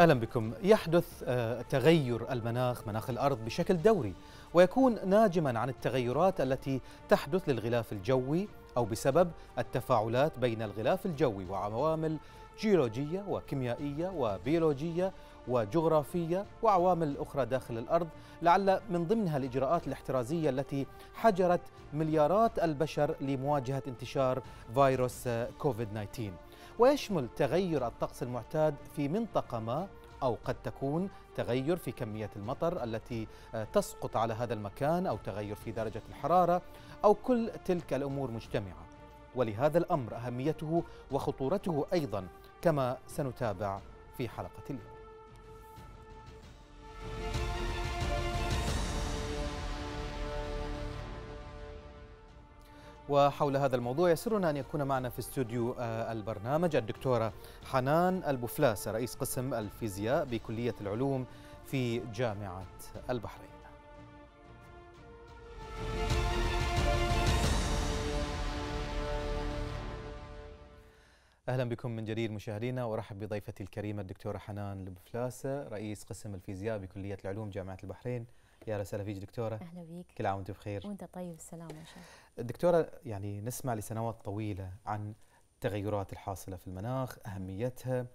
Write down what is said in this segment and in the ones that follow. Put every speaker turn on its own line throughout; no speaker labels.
اهلا بكم يحدث آه، تغير المناخ مناخ الارض بشكل دوري ويكون ناجما عن التغيرات التي تحدث للغلاف الجوي او بسبب التفاعلات بين الغلاف الجوي وعوامل جيولوجيه وكيميائيه وبيولوجيه وجغرافيه وعوامل اخرى داخل الارض لعل من ضمنها الاجراءات الاحترازيه التي حجرت مليارات البشر لمواجهه انتشار فيروس آه، كوفيد 19 ويشمل تغير الطقس المعتاد في منطقة ما أو قد تكون تغير في كمية المطر التي آه، تسقط على هذا المكان أو تغير في درجة الحرارة أو كل تلك الأمور مجتمعة ولهذا الأمر أهميته وخطورته أيضا كما سنتابع في حلقة اليوم وحول هذا الموضوع يسرنا أن يكون معنا في استوديو آه، البرنامج الدكتورة حنان البفلاس رئيس قسم الفيزياء بكلية العلوم في جامعة البحرين اهلا بكم من جديد مشاهدينا وارحب بضيفتي الكريمه الدكتوره حنان البفلاسه رئيس قسم الفيزياء بكليه العلوم جامعه البحرين يا رسالة فيك دكتورة أهلا بيك كل عام وأنت بخير وأنت
طيب السلامة إن شاء
الله دكتورة يعني نسمع لسنوات طويلة عن التغيرات الحاصلة في المناخ أهميتها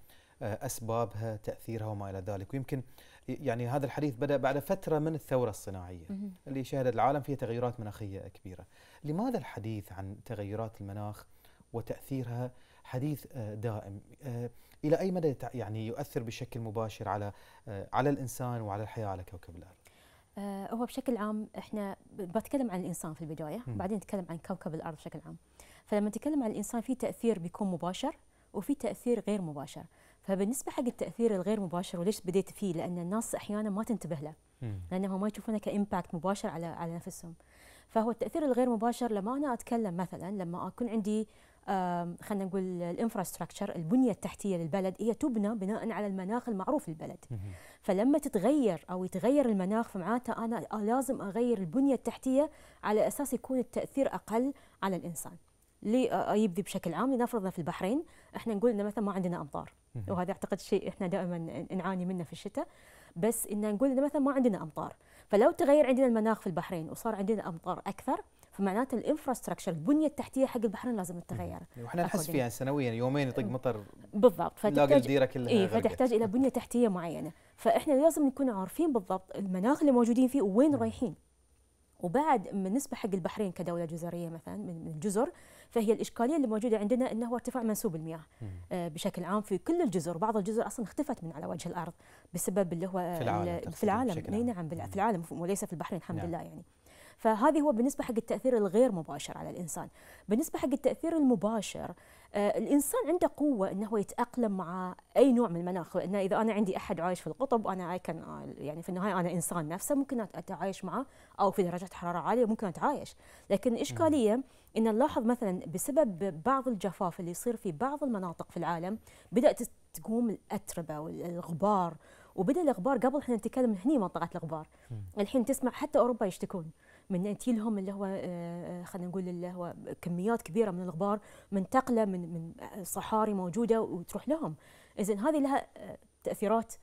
آه، أسبابها تأثيرها وما إلى ذلك ويمكن يعني هذا الحديث بدأ بعد فترة من الثورة الصناعية اللي شهدت العالم فيها تغيرات مناخية كبيرة لماذا الحديث عن تغيرات المناخ وتأثيرها حديث آه، دائم آه، إلى أي مدى يعني يؤثر بشكل مباشر على على الإنسان وعلى الحياة على كوكب الأرض
آه، هو بشكل عام احنا بتكلم عن الانسان في البدايه وبعدين نتكلم عن كوكب الارض بشكل عام فلما نتكلم عن الانسان في تاثير بيكون مباشر وفي تاثير غير مباشر فبالنسبه حق التاثير الغير مباشر وليش بديت فيه لان الناس احيانا ما تنتبه له لانهم ما يشوفونه كامباكت مباشر على على نفسهم فهو التاثير الغير مباشر لما انا اتكلم مثلا لما اكون عندي خلينا نقول الانفراستراكشر البنيه التحتيه للبلد هي تبنى بناء على المناخ المعروف للبلد فلما تتغير او يتغير المناخ فمعناته انا لازم اغير البنيه التحتيه على اساس يكون التاثير اقل على الانسان يبدي بشكل عام لنفرضنا في البحرين احنا نقول انه مثلا ما عندنا امطار وهذا اعتقد شيء احنا دائما نعاني منه في الشتاء بس ان نقول انه مثلا ما عندنا امطار فلو تغير عندنا المناخ في البحرين وصار عندنا امطار اكثر فمعناته الانفراستراكشر البنيه التحتيه حق البحرين لازم تتغير إيه، واحنا نحس فيها
سنويا يومين يطق مطر
بالضبط فتحتاج الديره كلها إيه فتحتاج الى بنيه تحتيه معينه فاحنا لازم نكون عارفين بالضبط المناخ اللي موجودين فيه وين نعم. رايحين وبعد بالنسبه حق البحرين كدوله جزريه مثلا من الجزر فهي الاشكاليه اللي موجوده عندنا انه هو ارتفاع منسوب المياه آه، بشكل عام في كل الجزر بعض الجزر اصلا اختفت من على وجه الارض بسبب اللي هو في العالم في العالم, نعم في العالم وليس في البحرين الحمد نعم. لله يعني فهذه هو بالنسبه حق التاثير الغير مباشر على الانسان بالنسبه حق التاثير المباشر آه، الانسان عنده قوه انه يتاقلم مع اي نوع من المناخ لانه اذا انا عندي احد عايش في القطب انا كان آه، يعني في النهايه انا انسان نفسه ممكن اتعايش معه او في درجه حراره عاليه ممكن اتعايش لكن الاشكاليه ان نلاحظ مثلا بسبب بعض الجفاف اللي يصير في بعض المناطق في العالم بدات تقوم الاتربه والغبار وبدا الغبار قبل احنا نتكلم هني منطقه الغبار الحين تسمع حتى اوروبا يشتكون من منتي لهم اللي هو آه، آه، خلينا نقول اللي هو كميات كبيره من الغبار منتقله من من صحاري موجوده وتروح لهم اذا هذه لها آه، تاثيرات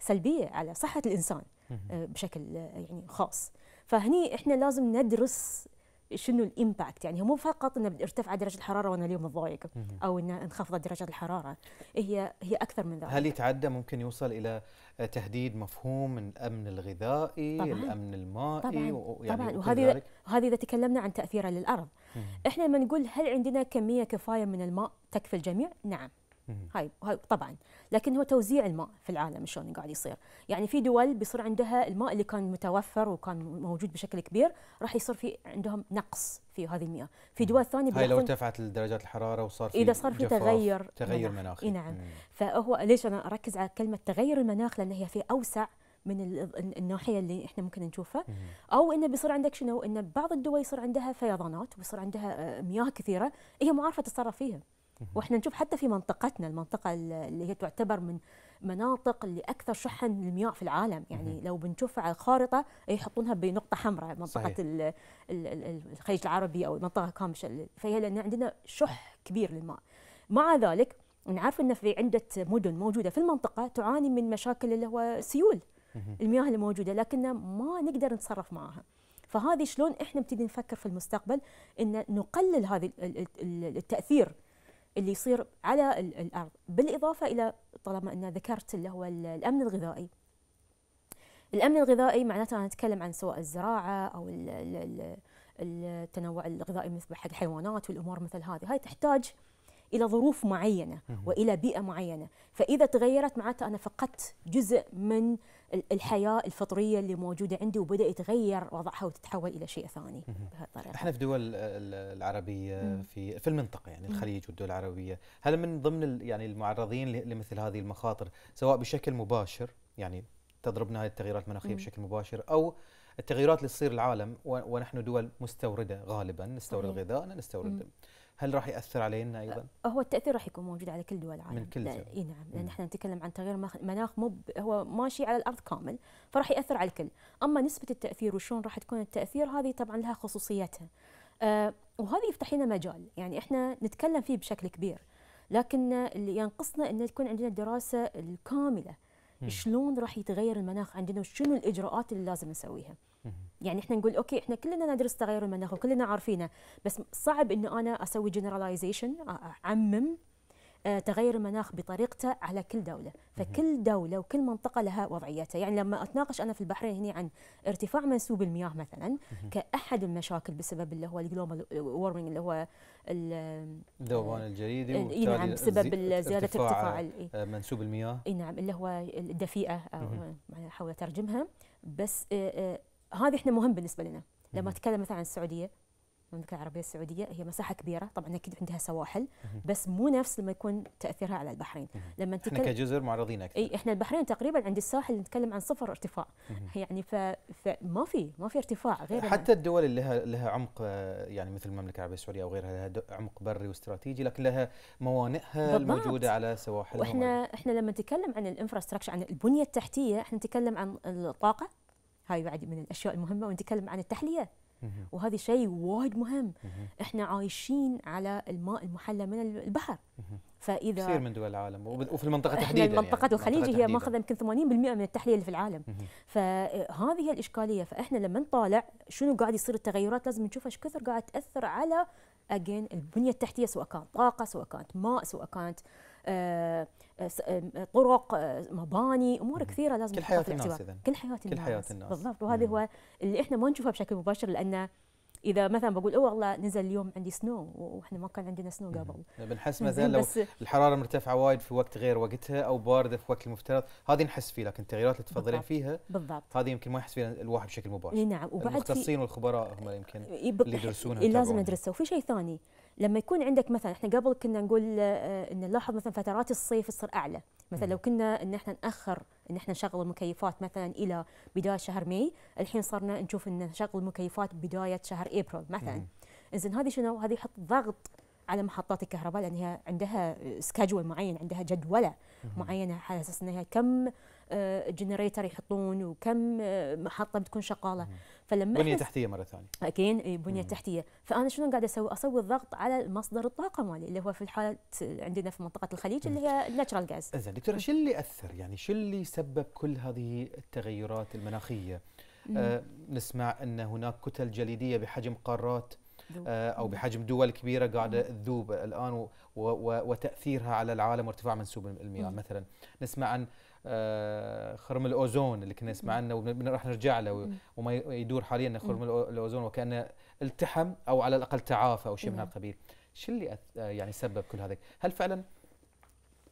سلبيه على صحه الانسان بشكل يعني خاص فهني احنا لازم ندرس شنو الامباكت يعني مو فقط انه ارتفع درجه الحراره وانا اليوم متضايق او ان انخفضت درجه الحراره هي هي اكثر من ذلك هل
يتعدى ممكن يوصل الى آه، تهديد مفهوم من الامن الغذائي طبعاً الامن المائي طبعا, يعني طبعاً وهذه
هذه اذا تكلمنا عن تاثيره للارض احنا لما نقول هل عندنا كميه كفايه من الماء تكفي الجميع نعم هاي هاي طبعا لكن هو توزيع الماء في العالم شلون قاعد يصير يعني في دول بيصير عندها الماء اللي كان متوفر وكان موجود بشكل كبير راح يصير في عندهم نقص في هذه المياه في دول ثانيه هاي لو
ارتفعت درجات الحراره وصار في اذا صار في تغير تغير مناخي اي نعم مم.
فهو ليش انا اركز على كلمه تغير المناخ لان هي في اوسع من الناحيه اللي احنا ممكن نشوفها او انه بيصير عندك شنو انه بعض الدول يصير عندها فيضانات ويصير عندها آه، مياه كثيره هي ما عارفه تتصرف فيها واحنا نشوف حتى في منطقتنا المنطقه اللي هي تعتبر من مناطق اللي اكثر شحا للمياه في العالم يعني لو بنشوفها على الخارطه يحطونها بنقطه حمراء منطقه الخليج العربي او المنطقه كامشة فهي لان عندنا شح كبير للماء مع ذلك نعرف ان في عده مدن موجوده في المنطقه تعاني من مشاكل اللي هو سيول المياه اللي موجوده لكن ما نقدر نتصرف معها فهذه شلون احنا نبتدي نفكر في المستقبل ان نقلل هذه التاثير اللي يصير على الارض بالاضافه الى طالما ان ذكرت اللي هو الامن الغذائي الامن الغذائي معناته انا اتكلم عن سواء الزراعه او الـ الـ التنوع الغذائي مثل حق الحيوانات والامور مثل هذه هاي تحتاج الى ظروف معينه والى بيئه معينه فاذا تغيرت معناته انا فقدت جزء من الحياه الفطريه اللي موجوده عندي وبدا يتغير وضعها وتتحول الى شيء ثاني بهالطريقه.
احنا في الدول العربيه في في المنطقه يعني الخليج والدول العربيه، هل من ضمن يعني المعرضين لمثل هذه المخاطر سواء بشكل مباشر يعني تضربنا هذه التغييرات المناخيه بشكل مباشر او التغييرات اللي تصير العالم ونحن دول مستورده غالبا نستورد غذائنا نستورد هل راح ياثر علينا ايضا؟
هو التاثير راح يكون موجود على كل دول العالم من كل دول اي نعم لان احنا نتكلم عن تغيير مناخ مو هو ماشي على الارض كامل فراح ياثر على الكل، اما نسبه التاثير وشلون راح تكون التاثير هذه طبعا لها خصوصيتها. آه وهذا يفتح لنا مجال يعني احنا نتكلم فيه بشكل كبير لكن اللي ينقصنا انه تكون عندنا الدراسه الكامله شلون راح يتغير المناخ عندنا وشنو الاجراءات اللي لازم نسويها. يعني احنا نقول اوكي احنا كلنا ندرس تغير المناخ وكلنا عارفينه بس صعب انه انا اسوي جنراليزيشن اعمم آه، تغير المناخ بطريقته على كل دولة فكل دولة وكل منطقة لها وضعيتها يعني لما أتناقش أنا في البحرين هنا عن ارتفاع منسوب المياه مثلا كأحد المشاكل بسبب اللي هو الجلوبال وورمينج اللي هو الذوبان
الجليدي آه، نعم بسبب زيادة ارتفاع, ارتفاع آه، منسوب المياه
نعم اللي هو الدفيئة أو حاول أترجمها بس هذه احنا مهم بالنسبه لنا لما اتكلم مثلا عن السعوديه المملكه العربيه السعوديه هي مساحه كبيره طبعا اكيد عندها سواحل بس مو نفس لما يكون تاثيرها على البحرين لما نتكلم احنا كجزر
معرضين اكثر اي
احنا البحرين تقريبا عند الساحل نتكلم عن صفر ارتفاع يعني ف... فما في ما في ارتفاع غير حتى
الدول اللي لها لها عمق يعني مثل المملكه العربيه السعوديه او غيرها لها عمق بري واستراتيجي لكن لها موانئها بالضبط. الموجوده على سواحلها واحنا
احنا لما نتكلم عن الانفراستراكشر عن البنيه التحتيه احنا نتكلم عن الطاقه هاي بعد من الاشياء المهمه ونتكلم عن التحليه وهذا شيء وايد مهم احنا عايشين على الماء المحلى من البحر فاذا كثير من
دول العالم وفي المنطقه تحديدا يعني منطقه يعني الخليج هي ماخذه
يمكن 80% من التحليه اللي في العالم فهذه هي الاشكاليه فاحنا لما نطالع شنو قاعد يصير التغيرات لازم نشوف ايش كثر قاعد تاثر على اجين البنيه التحتيه سواء كانت طاقه سواء كانت ماء سواء كانت آه طرق آه، مباني امور كثيره لازم كل حياه الناس كل حياه الناس كل حياه الناس بالضبط وهذا هو اللي احنا ما نشوفه بشكل مباشر لانه اذا مثلا بقول اوه والله نزل اليوم عندي سنو واحنا ما كان عندنا سنو قبل بنحس مثلا لو
الحراره مرتفعه وايد في وقت غير وقتها او بارده في وقت المفترض هذه نحس فيه لكن التغييرات اللي تفضلين فيها بالضبط هذه يمكن ما يحس فيها الواحد بشكل مباشر نعم وبعد المختصين والخبراء هم يمكن اللي يدرسونها إيه، لازم ندرسها
وفي شيء ثاني لما يكون عندك مثلا احنا قبل كنا نقول آه، آه، ان نلاحظ مثلا فترات الصيف تصير اعلى مثلا لو كنا ان احنا ناخر ان احنا نشغل المكيفات مثلا الى بدايه شهر ماي الحين صرنا نشوف ان نشغل المكيفات بدايه شهر ابريل مثلا زين هذه شنو هذه يحط ضغط على محطات الكهرباء لان هي عندها سكجول معين عندها جدوله معينه على اساس انها كم جنريتر آه، يحطون وكم آه، محطه بتكون شغاله فلما بنيه تحتيه مره ثانيه اكيد بنيه تحتيه فانا شنو قاعد اسوي؟ اسوي الضغط على مصدر الطاقه مالي اللي هو في الحاله عندنا في منطقه الخليج اللي هي الناتشرال غاز زين دكتوره شو اللي
اثر يعني شو اللي سبب كل هذه التغيرات المناخيه؟ آه نسمع ان هناك كتل جليديه بحجم قارات آه او بحجم دول كبيره قاعده تذوب الان وتاثيرها على العالم وارتفاع منسوب المياه مثلا نسمع عن آه، خرم الاوزون اللي كنا نسمع عنه وراح نرجع له وما يدور حاليا خرم الاوزون وكانه التحم او على الاقل تعافى او شيء من هالقبيل شو اللي آه، يعني سبب كل هذا هل فعلا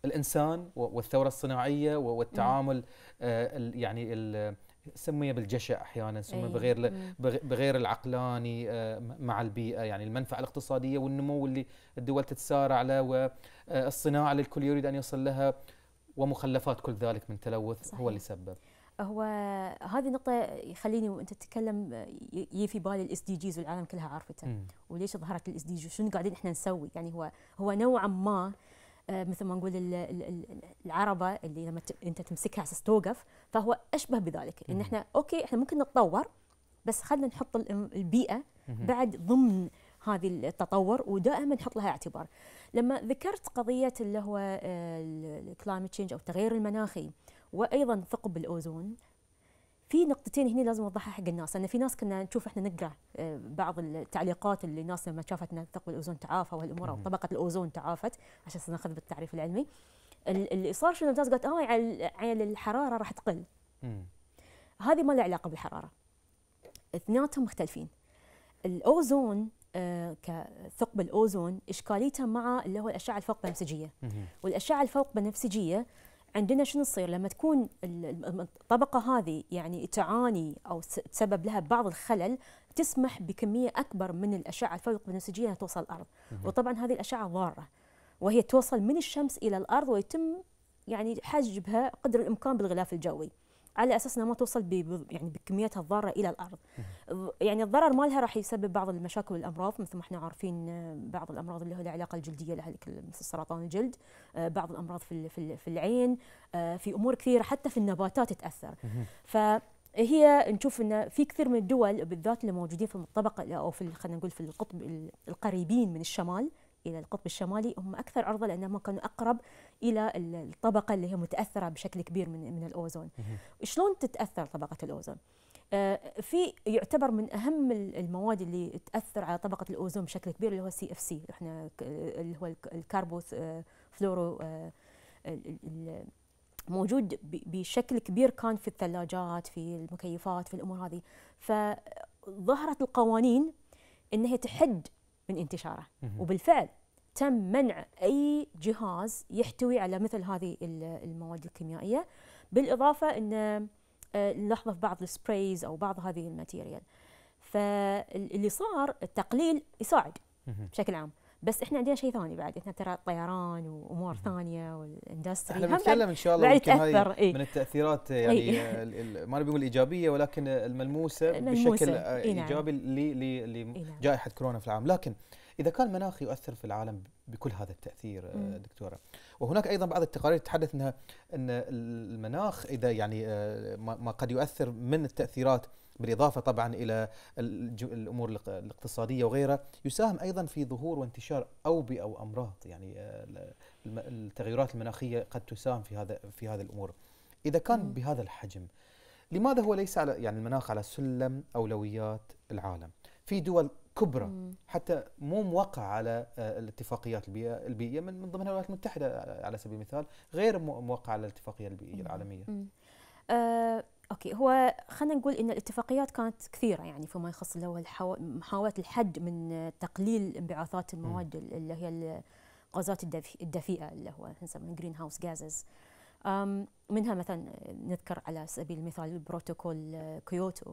الانسان والثوره الصناعيه والتعامل آه، يعني سمي بالجشع احيانا سمي إيه، بغير بغير العقلاني مع البيئه يعني المنفعه الاقتصاديه والنمو اللي الدول تتسارع له والصناعه اللي الكل يريد ان يصل لها ومخلفات كل ذلك من تلوث صحيح. هو اللي سبب
هو هذه نقطة يخليني وانت تتكلم يجي في بالي الاس دي جيز والعالم كلها عارفته م. وليش ظهرت الاس دي جيز شنو قاعدين احنا نسوي يعني هو هو نوعا ما آه، مثل ما نقول العربة اللي لما انت تمسكها اساس توقف فهو اشبه بذلك ان احنا اوكي احنا ممكن نتطور بس خلينا نحط البيئة بعد ضمن هذه التطور ودائما نحط لها اعتبار لما ذكرت قضيه اللي هو آه، الكلايمت تشينج او التغير المناخي وايضا ثقب الاوزون في نقطتين هنا لازم اوضحها حق الناس لان في ناس كنا نشوف احنا نقرا آه، بعض التعليقات اللي الناس لما شافت ان ثقب الاوزون تعافى والامور او طبقه الاوزون تعافت عشان ناخذ بالتعريف العلمي اللي صار شنو الناس قالت اه عيل الحراره راح تقل هذه ما لها علاقه بالحراره اثنيناتهم مختلفين الاوزون آه، كثقب الاوزون اشكاليتها مع اللي هو الاشعه الفوق بنفسجيه والاشعه الفوق بنفسجيه عندنا شنو تصير لما تكون الطبقه هذه يعني تعاني او تسبب لها بعض الخلل تسمح بكميه اكبر من الاشعه الفوق بنفسجيه توصل الارض وطبعا هذه الاشعه ضاره وهي توصل من الشمس الى الارض ويتم يعني حجبها قدر الامكان بالغلاف الجوي على اساس انها ما توصل يعني بكميتها الضاره الى الارض يعني الضرر مالها راح يسبب بعض المشاكل والامراض مثل ما احنا عارفين آه، بعض الامراض اللي لها علاقه الجلديه لها مثل سرطان الجلد آه، بعض الامراض في في العين آه، في امور كثيره حتى في النباتات تاثر. فهي نشوف انه في كثير من الدول بالذات اللي موجودين في الطبقه او في خلينا نقول في القطب القريبين من الشمال الى القطب الشمالي هم اكثر عرضه لانهم كانوا اقرب الى الطبقه اللي هي متاثره بشكل كبير من من الاوزون شلون تتاثر طبقه الاوزون آه، في يعتبر من اهم المواد اللي تاثر على طبقه الاوزون بشكل كبير اللي هو سي اف سي احنا اللي هو الكاربوث آه، فلورو آه، موجود بشكل كبير كان في الثلاجات في المكيفات في الامور هذه فظهرت القوانين ان هي تحد من انتشاره وبالفعل تم منع اي جهاز يحتوي على مثل هذه المواد الكيميائيه بالاضافه ان آه، نلاحظه في بعض السبرايز او بعض هذه الماتيريال فاللي صار التقليل يساعد بشكل عام بس احنا عندنا شيء ثاني بعد احنا ترى الطيران وامور ثانيه والاندستري احنا بنتكلم ان شاء الله يمكن هذه ايه؟ من
التاثيرات يعني ايه؟ ما نبي نقول الايجابيه ولكن الملموسه, الملموسة بشكل ايه نعم. ايجابي نعم. لجائحه كورونا في العام لكن إذا كان مناخ يؤثر في العالم بكل هذا التأثير آه، دكتورة وهناك أيضا بعض التقارير تتحدث أنها أن المناخ إذا يعني آه، ما قد يؤثر من التأثيرات بالإضافة طبعا إلى الأمور الاقتصادية وغيرها يساهم أيضا في ظهور وانتشار أوبئة وأمراض يعني آه، التغيرات المناخية قد تساهم في هذا في هذه الأمور إذا كان بهذا الحجم لماذا هو ليس على يعني المناخ على سلم أولويات العالم في دول كبرى مم. حتى مو موقع على آه، الاتفاقيات البيئة البيئية من, من ضمنها الولايات المتحدة على سبيل المثال غير موقع على الاتفاقية البيئية مم. العالمية
مم. آه، اوكي هو خلينا نقول ان الاتفاقيات كانت كثيره يعني فيما يخص اللي هو محاوله الحد من تقليل انبعاثات المواد مم. اللي هي الغازات الدفيئه اللي هو نسميها جرين هاوس غازز منها مثلا نذكر على سبيل المثال بروتوكول آه، كيوتو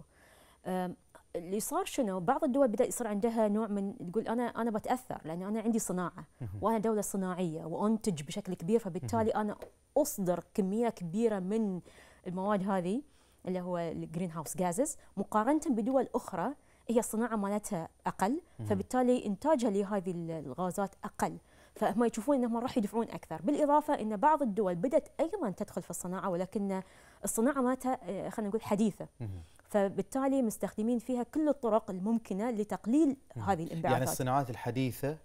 اللي صار شنو بعض الدول بدا يصير عندها نوع من تقول انا انا بتاثر لان انا عندي صناعه وانا دوله صناعيه وانتج بشكل كبير فبالتالي انا اصدر كميه كبيره من المواد هذه اللي هو الجرين هاوس جازز مقارنه بدول اخرى هي الصناعه مالتها اقل فبالتالي انتاجها لهذه الغازات اقل فهم يشوفون انهم راح يدفعون اكثر بالاضافه ان بعض الدول بدات ايضا تدخل في الصناعه ولكن الصناعه مالتها آه، خلينا نقول حديثه فبالتالي مستخدمين فيها كل الطرق الممكنه لتقليل هذه يعني الانبعاثات يعني
الصناعات الحديثه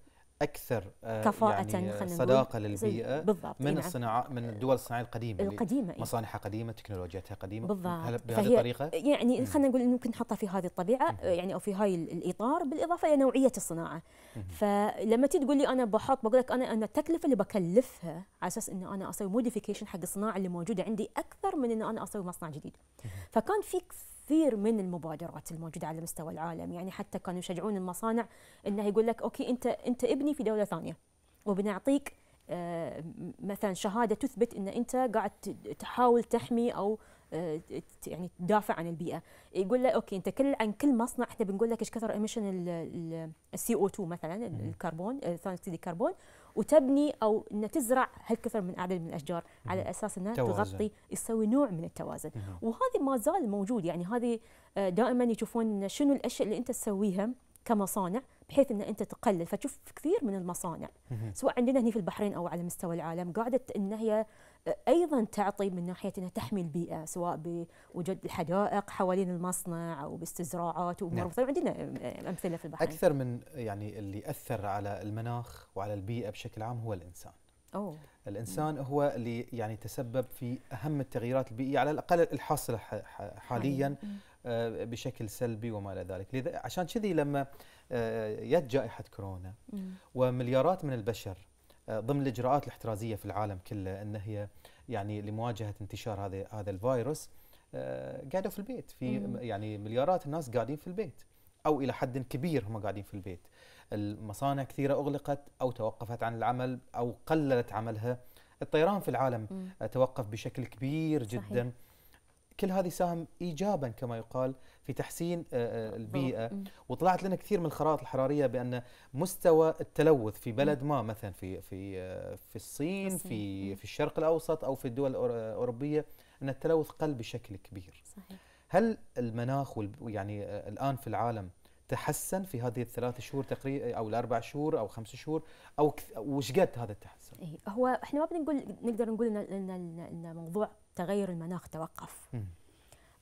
اكثر آه، كفاءة يعني صداقة للبيئة بالضبط من الصناعة نعم. من الدول الصناعية القديمة القديمة مصانعها قديمة تكنولوجيتها قديمة بالضبط بهذه الطريقة يعني خلينا
نقول انه ممكن نحطها في هذه الطبيعة يعني او في هاي الاطار بالاضافة الى نوعية الصناعة فلما تيجي تقول لي انا بحط بقول لك انا انا التكلفة اللي بكلفها على اساس انه انا اسوي موديفيكيشن حق الصناعة اللي موجودة عندي اكثر من انه انا اسوي مصنع جديد فكان في كثير من المبادرات الموجوده على مستوى العالم يعني حتى كانوا يشجعون المصانع انه يقول لك اوكي انت انت ابني في دوله ثانيه وبنعطيك آه، مثلا شهاده تثبت ان انت قاعد تحاول تحمي او آه، يعني تدافع عن البيئه يقول له اوكي انت كل عن كل مصنع احنا بنقول لك ايش كثر ايميشن السي او 2 مثلا الكربون آه، ثاني اكسيد الكربون وتبني او ان تزرع هالكثر من عدد من الاشجار على اساس انها توازن. تغطي تسوي نوع من التوازن وهذا ما زال موجود يعني هذه آه، دائما يشوفون شنو الاشياء اللي انت تسويها كمصانع بحيث ان انت تقلل فتشوف كثير من المصانع سواء عندنا هنا في البحرين او على مستوى العالم قاعده ان هي ايضا تعطي من ناحيه انها تحمي البيئه سواء بوجود الحدائق حوالين المصنع او باستزراعات وامور نعم. عندنا امثله في البحرين اكثر
من يعني اللي اثر على المناخ وعلى البيئه بشكل عام هو الانسان أوه. الانسان هو اللي يعني تسبب في اهم التغييرات البيئيه على الاقل الحاصله حاليا آه، بشكل سلبي وما الى ذلك لذا عشان كذي لما جت آه، جائحه كورونا ومليارات من البشر آه، ضمن الاجراءات الاحترازيه في العالم كله ان هي يعني لمواجهه انتشار هذا هذا الفيروس آه، قاعدوا في البيت في يعني مليارات الناس قاعدين في البيت او الى حد كبير هم قاعدين في البيت المصانع كثيره اغلقت او توقفت عن العمل او قللت عملها الطيران في العالم توقف بشكل كبير جدا صحيح. كل هذه ساهم ايجابا كما يقال في تحسين آه، آه، البيئه وطلعت لنا كثير من الخرائط الحراريه بان مستوى التلوث في بلد ما مثلا في في آه، في الصين في في الشرق الاوسط او في الدول الاوروبيه ان التلوث قل بشكل كبير صحيح هل المناخ يعني الان في العالم تحسن في هذه الثلاث شهور تقريبا او الاربع شهور او خمس شهور او وش
قد هذا التحسن؟ إيه، هو احنا ما بنقول نقدر نقول ان الموضوع تغير المناخ توقف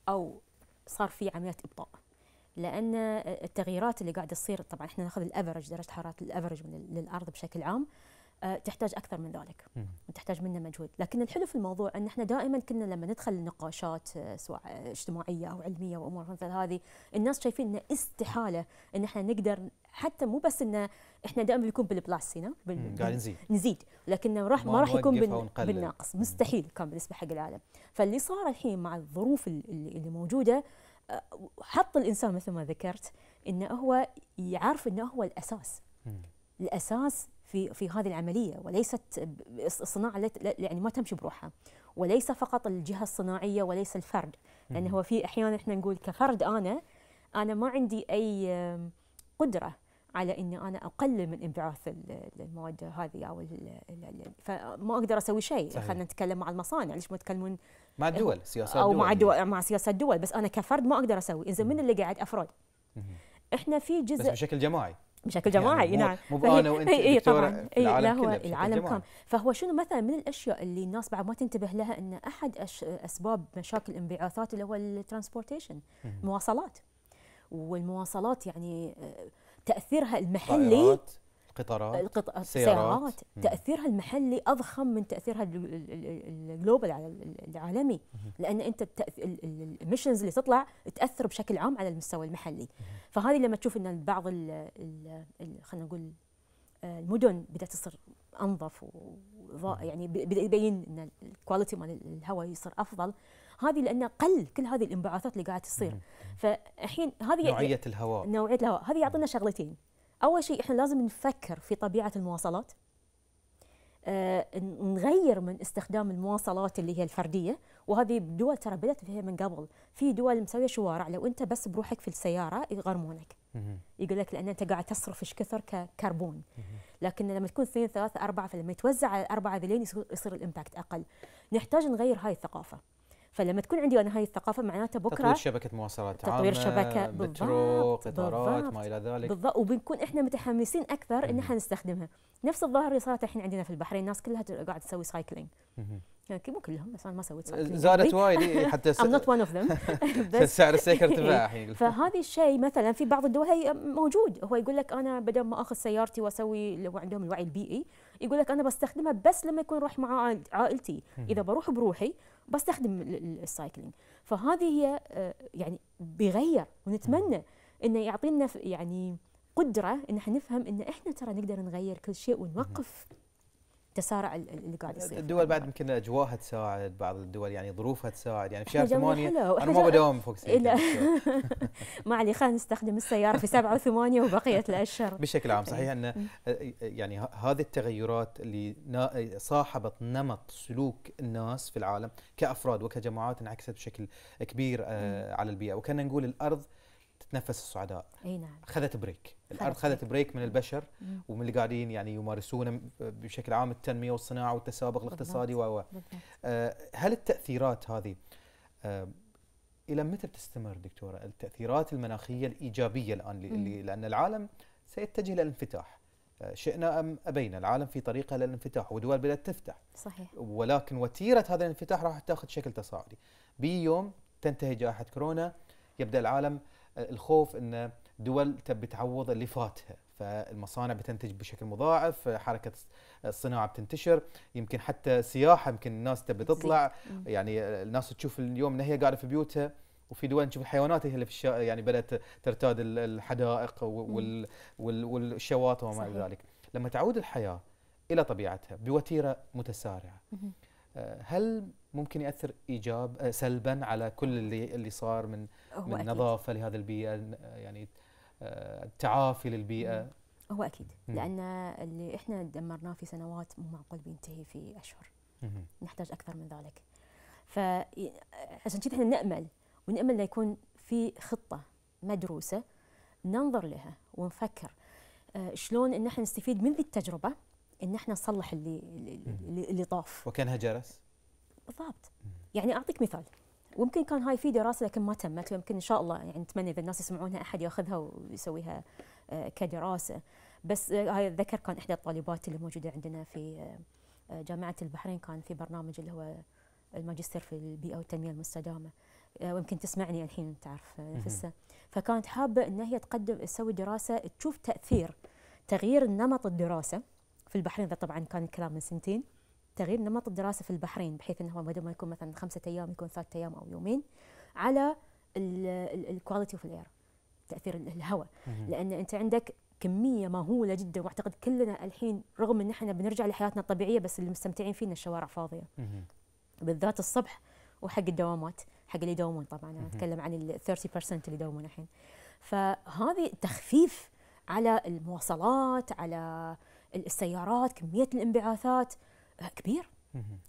او صار في عمليات ابطاء لان التغييرات اللي قاعده تصير طبعا احنا ناخذ الافرج درجه حراره الافرج من للارض بشكل عام آه، تحتاج اكثر من ذلك وتحتاج منا مجهود لكن الحلو في الموضوع ان احنا دائما كنا لما ندخل النقاشات آه، سواء اجتماعيه او علميه وامور مثل هذه الناس شايفين انه استحاله ان احنا نقدر حتى مو بس انه احنا دائما يكون بالبلاس هنا قاعد نزيد نزيد لكنه راح ما راح يكون بالناقص مستحيل كان بالنسبه حق العالم فاللي صار الحين مع الظروف اللي موجوده آه، حط الانسان مثل ما ذكرت انه هو يعرف انه هو الاساس الاساس في في هذه العمليه وليست الصناعه يعني ما تمشي بروحها وليس فقط الجهه الصناعيه وليس الفرد لان هو في احيانا احنا نقول كفرد انا انا ما عندي اي قدره على اني انا اقلل من انبعاث المواد هذه او فما اقدر اسوي شيء خلينا نتكلم مع المصانع ليش ما تكلمون مع الدول سياسات او مع دول مع سياسه الدول بس انا كفرد ما اقدر اسوي اذا من اللي قاعد افراد احنا في جزء بس بشكل
جماعي بشكل يعني جماعي يعني نعم مو انا وانت اي اي طبعا اي لا هو العالم كام
فهو شنو مثلا من الاشياء اللي الناس بعد ما تنتبه لها ان احد اسباب مشاكل الانبعاثات اللي هو الترانسبورتيشن المواصلات والمواصلات يعني آه، تاثيرها المحلي
قطارات القط... آه، سيارات, سيارات.
تاثيرها المحلي اضخم من تاثيرها الجلوبال على العالمي لان انت الاميشنز اللي تطلع تاثر بشكل عام على المستوى المحلي فهذه لما تشوف ان بعض خلينا نقول آه، المدن بدات تصير انظف يعني بدا يبين ان الكواليتي مال الهواء يصير افضل هذه لانه قل كل هذه الانبعاثات اللي قاعده تصير فالحين هذه نوعيه الهواء نوعيه الهواء هذه يعطينا شغلتين اول شيء احنا لازم نفكر في طبيعه المواصلات آه نغير من استخدام المواصلات اللي هي الفرديه وهذه دول ترى بدات فيها من قبل في دول مسويه شوارع لو انت بس بروحك في السياره يغرمونك يقول لك لان انت قاعد تصرف ايش كثر كربون لكن لما تكون اثنين ثلاثه اربعه فلما يتوزع على الاربعه ذيلين يصير الامباكت اقل نحتاج نغير هاي الثقافه فلما تكون عندي انا هاي الثقافه معناتها بكره تطوير شبكه
مواصلات تطوير شبكه مترو قطارات ما الى ذلك
بالضبط وبنكون احنا متحمسين اكثر ان احنا نستخدمها نفس الظاهر اللي صارت الحين عندنا في البحرين الناس كلها قاعده تسوي سايكلينج يعني مو كلهم بس انا ما سويت سايكلينج زادت وايد إيه، حتى ام نوت ون اوف ذم بس سعر السيكل ارتفع إيه. الحين فهذا الشيء مثلا في بعض الدول هي موجود هو يقول لك انا بدل ما اخذ سيارتي واسوي اللي هو عندهم الوعي البيئي يقول لك انا بستخدمها بس لما يكون روح مع عائلتي اذا بروح بروحي بستخدم السايكلينج فهذه هي آه، يعني بيغير ونتمنى انه يعطينا يعني قدره ان احنا نفهم ان احنا ترى نقدر نغير كل شيء ونوقف التسارع اللي قاعد يصير الدول
بعد يمكن اجواها تساعد بعض الدول يعني ظروفها تساعد يعني في شهر 8 انا ما بداوم فوق لا
ما علي خلينا نستخدم السياره في 7 و8 وبقيه الاشهر بشكل عام طيب. صحيح ان
يعني هذه التغيرات اللي صاحبت نمط سلوك الناس في العالم كافراد وكجماعات انعكست بشكل كبير آه، على البيئه وكنا نقول الارض تنفس السعداء اي نعم خذت بريك الارض خذت بريك من البشر مم. ومن اللي قاعدين يعني يمارسونه بشكل عام التنميه والصناعه والتسابق الاقتصادي و آه هل التاثيرات هذه آه الى متى بتستمر دكتوره التاثيرات المناخيه الايجابيه الان اللي لان العالم سيتجه الى الانفتاح آه، شئنا ام ابينا العالم في طريقه للانفتاح ودول بدات تفتح صحيح ولكن وتيره هذا الانفتاح راح تاخذ شكل تصاعدي بيوم تنتهي جائحه كورونا يبدا العالم الخوف ان دول تبي تعوض اللي فاتها فالمصانع بتنتج بشكل مضاعف حركه الصناعه بتنتشر يمكن حتى سياحه يمكن الناس تبي تطلع يعني الناس تشوف اليوم ان هي قاعده في بيوتها وفي دول نشوف الحيوانات هي اللي في الشا... يعني بدات ترتاد الحدائق وال... وال... والشواطئ وما الى ذلك لما تعود الحياه الى طبيعتها بوتيره متسارعه آه، هل ممكن ياثر ايجاب آه، سلبا على كل اللي اللي صار من من أكيد. نظافه لهذه البيئه يعني آه، التعافي للبيئه
هو اكيد مم. لان اللي احنا دمرناه في سنوات مو معقول بينتهي في اشهر مم. نحتاج اكثر من ذلك فعشان كذا احنا نامل ونامل ليكون في خطه مدروسه ننظر لها ونفكر آه، شلون ان احنا نستفيد من ذي التجربه ان احنا نصلح اللي اللي, اللي طاف
وكانها جرس
بالضبط يعني اعطيك مثال ويمكن كان هاي في دراسه لكن ما تمت ويمكن ان شاء الله يعني نتمنى اذا الناس يسمعونها احد ياخذها ويسويها آه، كدراسه بس آه، هاي ذكر كان احدى الطالبات اللي موجوده عندنا في آه، جامعه البحرين كان في برنامج اللي هو الماجستير في البيئه والتنميه المستدامه ويمكن تسمعني الحين تعرف نفسها فكانت حابه ان هي تقدم تسوي دراسه تشوف تاثير تغيير نمط الدراسه في البحرين ذا طبعا كان الكلام من سنتين تغيير نمط الدراسه في البحرين بحيث انه بدل ما يكون مثلا خمسه ايام يكون ثلاثة ايام او يومين على الكواليتي اوف الاير تاثير الهواء لان انت عندك كميه مهوله جدا واعتقد كلنا الحين رغم ان احنا بنرجع لحياتنا الطبيعيه بس اللي مستمتعين فينا الشوارع فاضيه بالذات الصبح وحق الدوامات حق اللي يداومون طبعا انا اتكلم عن ال 30% اللي يداومون الحين فهذه تخفيف على المواصلات على السيارات كميه الانبعاثات كبير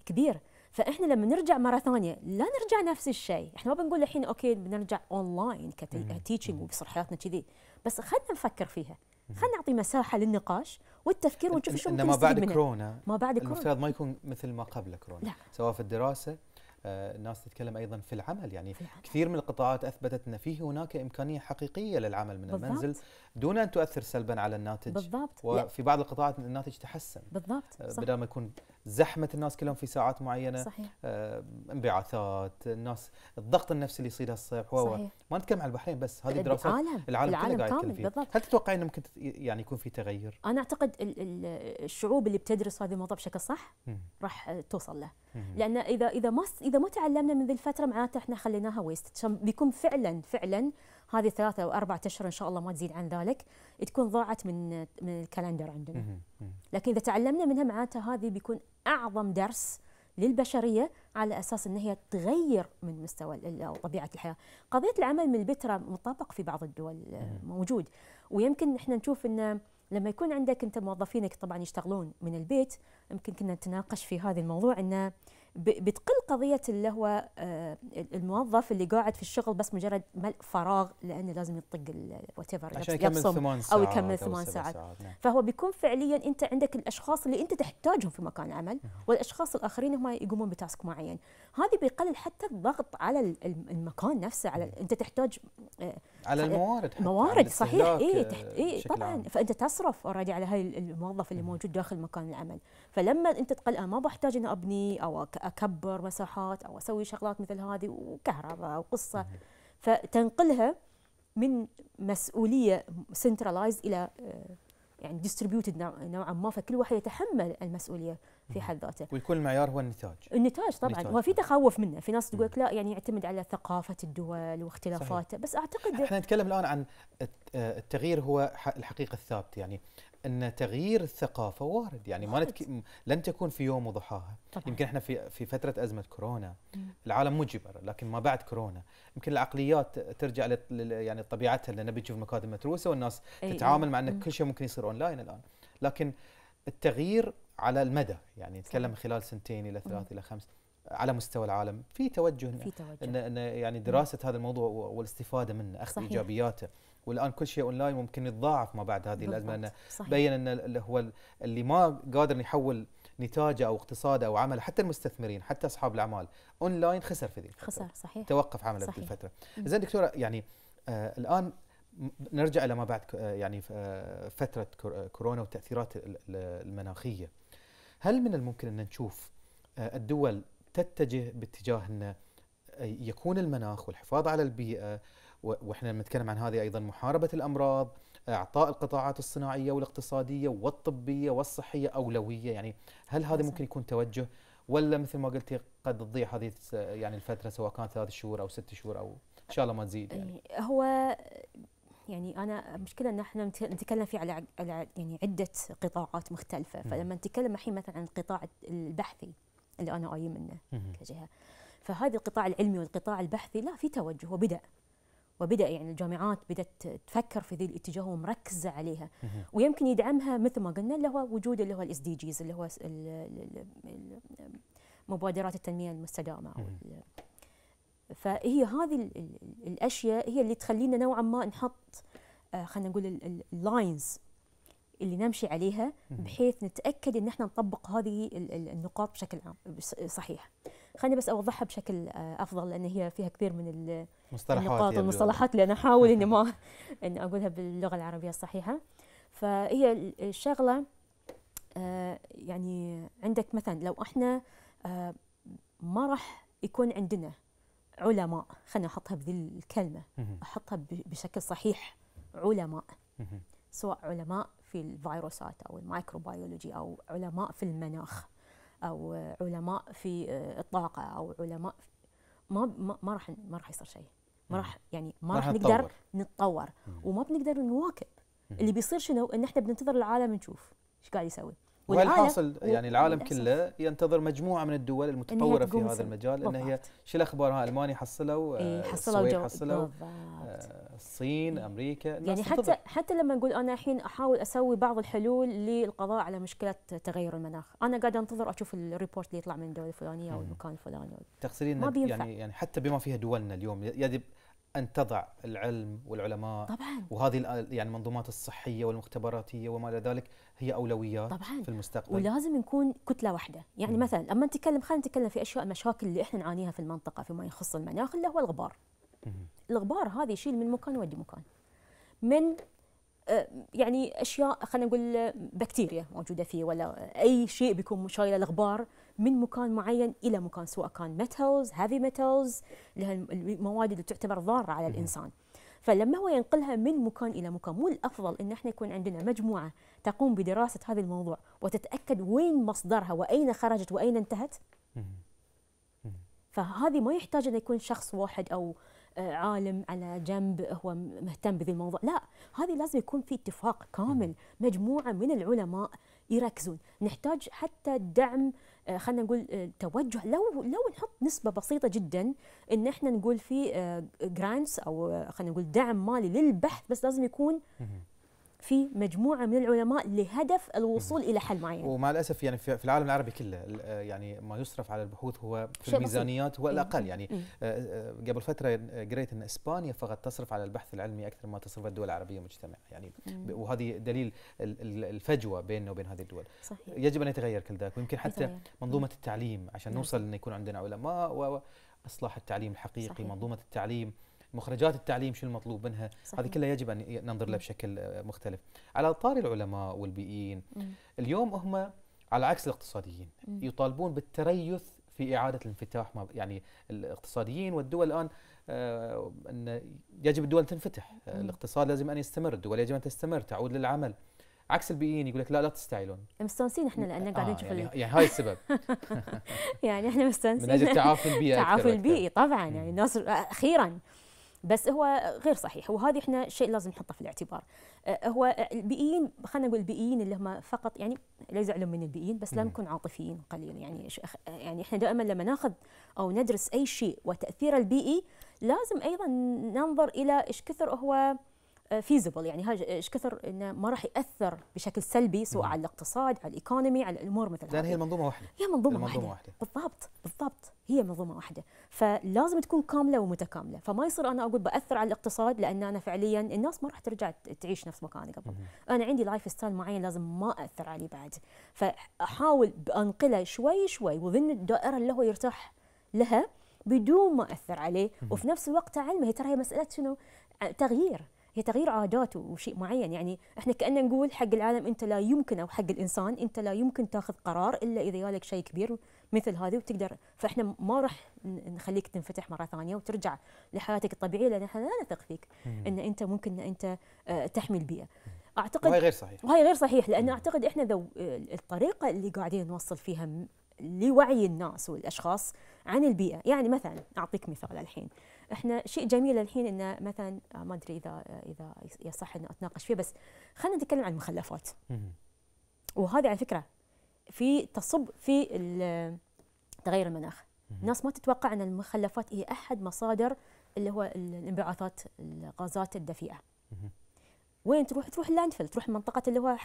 كبير فاحنا لما نرجع مره ثانيه لا نرجع نفس الشيء احنا ما بنقول الحين اوكي بنرجع اونلاين كتيتشنج وبصير حياتنا كذي بس خلينا نفكر فيها خلينا نعطي مساحه للنقاش والتفكير ونشوف شو ممكن ما بعد كورونا ما بعد كورونا المفترض ما
يكون مثل ما قبل كورونا لا. سواء في الدراسه آه الناس تتكلم ايضا في العمل يعني في العمل. كثير من القطاعات اثبتت ان فيه هناك امكانيه حقيقيه للعمل من بالضبط. المنزل دون ان تؤثر سلبا على الناتج بالضبط وفي بعض القطاعات الناتج تحسن بالضبط آه بدل ما يكون زحمه الناس كلهم في ساعات معينه صحيح آه، انبعاثات الناس الضغط النفسي اللي يصير الصيف هو صحيح. ما نتكلم عن البحرين بس هذه دراسات العالم العالم, العالم كله قاعد فيه بالضبط. هل تتوقع انه ممكن يعني يكون في تغير
انا اعتقد الشعوب اللي بتدرس هذا الموضوع بشكل صح راح توصل له لان اذا اذا ما اذا ما تعلمنا من ذي الفتره معناته احنا خليناها ويست بيكون فعلا فعلا هذه ثلاثة أو أربعة أشهر إن شاء الله ما تزيد عن ذلك تكون ضاعت من من الكالندر عندنا لكن إذا تعلمنا منها معناتها هذه بيكون أعظم درس للبشرية على أساس أن هي تغير من مستوى أو طبيعة الحياة قضية العمل من البيت ترى مطبق في بعض الدول موجود ويمكن إحنا نشوف أن لما يكون عندك أنت موظفينك طبعا يشتغلون من البيت يمكن كنا نتناقش في هذا الموضوع أنه بتقل قضيه اللي هو آه، الموظف اللي قاعد في الشغل بس مجرد ملء فراغ لانه لازم يطق وات ايفر عشان يكمل ثمان ساعات او يكمل ثمان ساعات, ساعات. نعم. فهو بيكون فعليا انت عندك الاشخاص اللي انت تحتاجهم في مكان العمل نعم. والاشخاص الاخرين هم يقومون بتاسك معين هذه بيقلل حتى الضغط على المكان نفسه على نعم. انت تحتاج آه، على الموارد حتى موارد صحيح اي إيه آه، اي طبعا عام. فانت تصرف اوريدي على هاي الموظف اللي موجود داخل مكان العمل فلما انت تقول انا ما بحتاج اني ابني او اكبر مساحات او اسوي شغلات مثل هذه وكهرباء وقصه فتنقلها من مسؤوليه سنترلايز الى آه، يعني ديستريبيوتد نوعا ما فكل واحد يتحمل المسؤوليه في حد ذاته
ويكون المعيار هو النتاج النتاج طبعا النتاج. هو في
تخوف منه في ناس تقول لك لا يعني يعتمد على ثقافه الدول واختلافاتها بس اعتقد احنا
نتكلم الان عن آه، التغيير هو الحقيقه الثابته يعني ان تغيير الثقافه وارد يعني ما نتك... لن تكون في يوم وضحاها طبعا. يمكن احنا في في فتره ازمه كورونا مم. العالم مجبر لكن ما بعد كورونا يمكن العقليات ترجع ل... يعني طبيعتها لان نشوف مكاتب متروسه والناس أي تتعامل أي. مع ان كل شيء ممكن يصير اونلاين الان لكن التغيير على المدى يعني نتكلم خلال سنتين الى ثلاث الى خمس على مستوى العالم في توجه, في توجه. إن يعني دراسه مم. هذا الموضوع والاستفاده منه اخذ ايجابياته والان كل شيء اونلاين ممكن يتضاعف ما بعد هذه الازمه لان بين ان اللي هو اللي ما قادر يحول نتاجه او اقتصاده او عمله حتى المستثمرين حتى اصحاب الاعمال اونلاين خسر في ذي الفترة. خسر صحيح توقف عمله صحيح. في الفتره زين دكتوره يعني آه الان نرجع الى ما بعد آه، يعني آه، فتره آه، كورونا والتاثيرات المناخيه هل من الممكن ان نشوف الدول تتجه باتجاه ان يكون المناخ والحفاظ على البيئه واحنا بنتكلم عن هذه ايضا محاربه الامراض اعطاء القطاعات الصناعيه والاقتصاديه والطبيه والصحيه اولويه يعني هل هذا ممكن يكون توجه ولا مثل ما قلتي قد تضيع هذه يعني الفتره سواء كانت ثلاث شهور او ست شهور او ان شاء الله ما تزيد يعني
إيه، هو يعني انا مشكله ان احنا نتكلم فيه على يعني عده قطاعات مختلفه فلما نتكلم الحين مثلا عن القطاع البحثي اللي انا قايم منه كجهه فهذا القطاع العلمي والقطاع البحثي لا في توجه وبدا وبدا يعني الجامعات بدات تفكر في ذي الاتجاه ومركزه عليها ويمكن يدعمها مثل ما قلنا اللي هو وجود اللي هو الاس دي جيز اللي هو مبادرات التنميه المستدامه او فهي هذه الاشياء هي اللي تخلينا نوعا ما نحط آه، خلينا نقول اللاينز اللي نمشي عليها بحيث نتاكد ان احنا نطبق هذه النقاط بشكل عام صحيح خليني بس اوضحها بشكل آه، افضل لان هي فيها كثير من المصطلحات النقاط والمصطلحات اللي انا احاول اني ما ان اقولها باللغه العربيه الصحيحه فهي الشغله آه، يعني عندك مثلا لو احنا آه، ما راح يكون عندنا علماء خلينا احطها بذي الكلمه احطها بشكل صحيح علماء سواء علماء في الفيروسات او المايكروبيولوجي او علماء في المناخ او علماء في آه، الطاقه او علماء ما ما راح ما راح يصير شيء ما راح يعني ما راح نقدر نتطور وما بنقدر نواكب اللي بيصير شنو ان احنا بننتظر العالم نشوف ايش قاعد يسوي والحاصل يعني
العالم كله ينتظر مجموعه من الدول المتطوره في هذا المجال ان هي شو الاخبار ها المانيا حصلوا إيه حصلوا حصلوا آه، الصين امريكا يعني حتى
حتى لما نقول انا الحين احاول اسوي بعض الحلول للقضاء على مشكله تغير المناخ انا قاعد انتظر اشوف الريبورت اللي يطلع من الدوله الفلانيه او المكان الفلاني
تخسرين يعني يعني حتى بما فيها دولنا اليوم يجب ان تضع العلم والعلماء طبعا وهذه يعني المنظومات الصحيه والمختبراتيه وما الى ذلك هي اولويات طبعا في المستقبل ولازم
نكون كتله واحده، يعني م. مثلا لما نتكلم خلينا نتكلم في اشياء مشاكل اللي احنا نعانيها في المنطقه فيما يخص المناخ اللي هو الغبار. م. الغبار هذا يشيل من مكان ودي مكان. من آه، يعني اشياء خلينا نقول بكتيريا موجوده فيه ولا اي شيء بيكون شايله الغبار من مكان معين الى مكان سواء كان ميتالز هيفي ميتالز اللي المواد اللي تعتبر ضاره على الانسان فلما هو ينقلها من مكان الى مكان مو الافضل ان احنا يكون عندنا مجموعه تقوم بدراسه هذا الموضوع وتتاكد وين مصدرها واين خرجت واين انتهت فهذه ما يحتاج ان يكون شخص واحد او آه، عالم على جنب هو مهتم بهذا الموضوع لا هذه لازم يكون في اتفاق كامل مجموعه من العلماء يركزون نحتاج حتى دعم آه، خلينا نقول آه، توجه لو لو نحط نسبه بسيطه جدا ان احنا نقول في جرانتس آه، او خلينا نقول دعم مالي للبحث بس لازم يكون في مجموعه من العلماء لهدف الوصول الى حل معين. ومع
الاسف يعني في العالم العربي كله آه، يعني ما يصرف على البحوث هو في الميزانيات هو إيه. الاقل يعني إيه. آه، آه، قبل فتره قريت ان اسبانيا فقط تصرف على البحث العلمي اكثر ما تصرف الدول العربيه مجتمعه يعني وهذه دليل الفجوه بيننا وبين هذه الدول. صحيح. يجب ان يتغير كل ذلك ويمكن حتى منظومه التعليم عشان نوصل ان يكون عندنا علماء واصلاح التعليم الحقيقي، صحيح. منظومه التعليم مخرجات التعليم شو المطلوب منها هذه كلها يجب ان ننظر لها بشكل آه، مختلف على طاري العلماء والبيئيين اليوم هم على عكس الاقتصاديين يطالبون بالتريث في اعاده الانفتاح يعني الاقتصاديين والدول الان آه، ان يجب الدول تنفتح آه، الاقتصاد لازم ان يستمر الدول يجب ان تستمر تعود للعمل عكس البيئيين يقول لك لا لا تستعيلون
مستانسين احنا لان قاعدين نشوف يعني, يعني هاي السبب يعني احنا مستانسين من اجل تعافي البيئي التعافي البيئي طبعا يعني الناس اخيرا بس هو غير صحيح وهذه احنا شيء لازم نحطه في الاعتبار أه، هو البيئيين خلينا نقول البيئيين اللي هم فقط يعني لا يزعلون من البيئيين بس لا نكون عاطفيين قليل يعني يعني احنا دائما لما ناخذ او ندرس اي شيء وتاثيره البيئي لازم ايضا ننظر الى ايش كثر هو فيزبل آه، يعني ايش كثر انه ما راح ياثر بشكل سلبي سواء على الاقتصاد على الايكونومي على الامور مثل هذه لان هي منظومه واحده هي منظومه, منظومه واحده بالضبط بالضبط هي منظومه واحده فلازم تكون كامله ومتكامله فما يصير انا اقول باثر على الاقتصاد لان انا فعليا الناس ما راح ترجع تعيش نفس مكاني قبل انا عندي لايف ستايل معين لازم ما اثر عليه بعد فاحاول انقله شوي شوي وذن الدائره اللي هو يرتاح لها بدون ما اثر عليه وفي نفس الوقت اعلمه ترى هي مساله شنو تغيير هي تغيير عادات وشيء معين يعني احنا كأننا نقول حق العالم انت لا يمكن او حق الانسان انت لا يمكن تاخذ قرار الا اذا يالك شيء كبير مثل هذه وتقدر فاحنا ما راح نخليك تنفتح مره ثانيه وترجع لحياتك الطبيعيه لان احنا لا نثق فيك ان انت ممكن ان انت آه، تحمي البيئه اعتقد وهي غير صحيح وهي غير صحيح لان اعتقد احنا ذو آه، الطريقه اللي قاعدين نوصل فيها لوعي الناس والاشخاص عن البيئه يعني مثلا اعطيك مثال الحين احنا شيء جميل الحين انه مثلا آه، ما ادري اذا آه، اذا يصح ان اتناقش فيه بس خلينا نتكلم عن المخلفات وهذه على فكره في تصب في آه، تغير المناخ الناس ما تتوقع ان المخلفات هي احد مصادر اللي هو الانبعاثات الغازات الدفيئه وين تروح تروح اللاندفيل تروح منطقه اللي هو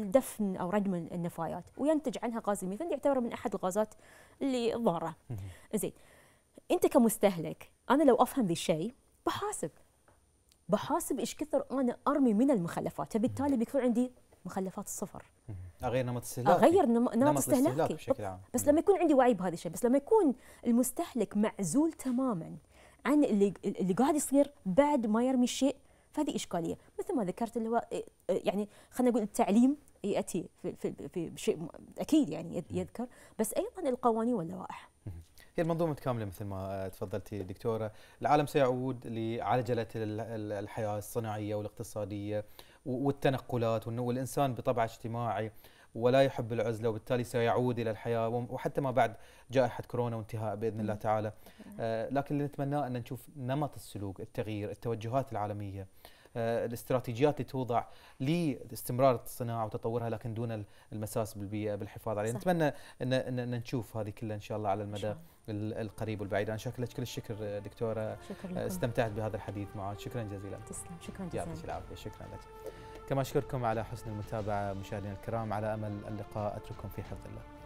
الدفن او ردم النفايات وينتج عنها غاز الميثان يعتبر من احد الغازات اللي ضاره زين انت كمستهلك انا لو افهم ذي الشيء بحاسب بحاسب ايش كثر انا ارمي من المخلفات فبالتالي بيكون عندي مخلفات الصفر
اغير نمط استهلاكي اغير نمط, نمط
استهلاكي بشكل عام بس لما يكون عندي وعي بهذا الشيء بس لما يكون المستهلك معزول تماما عن اللي اللي قاعد يصير بعد ما يرمي الشيء فهذه اشكاليه مثل ما ذكرت اللي هو إيه، إيه، يعني خلينا نقول التعليم ياتي في في, في شيء اكيد يعني يذكر بس ايضا القوانين واللوائح
هي المنظومه متكامله مثل ما تفضلتي دكتوره، العالم سيعود لعجله الحياه الصناعيه والاقتصاديه والتنقلات والانسان بطبعه اجتماعي ولا يحب العزله وبالتالي سيعود الى الحياه وحتى ما بعد جائحه كورونا وانتهاء باذن الله تعالى آه، لكن اللي نتمناه ان نشوف نمط السلوك التغيير التوجهات العالميه آه، الاستراتيجيات اللي توضع لاستمرار الصناعه وتطورها لكن دون المساس بالبيئه بالحفاظ عليها نتمنى ان, إن نشوف هذه كلها ان شاء الله على المدى القريب والبعيد انا شاكر لك كل الشكر دكتوره شكرا استمتعت بهذا الحديث معك شكرا جزيلا تسلم
شكرا جزيلا يعطيك
العافيه شكرا لك كما اشكركم على حسن المتابعه مشاهدينا الكرام على امل اللقاء اترككم في حفظ الله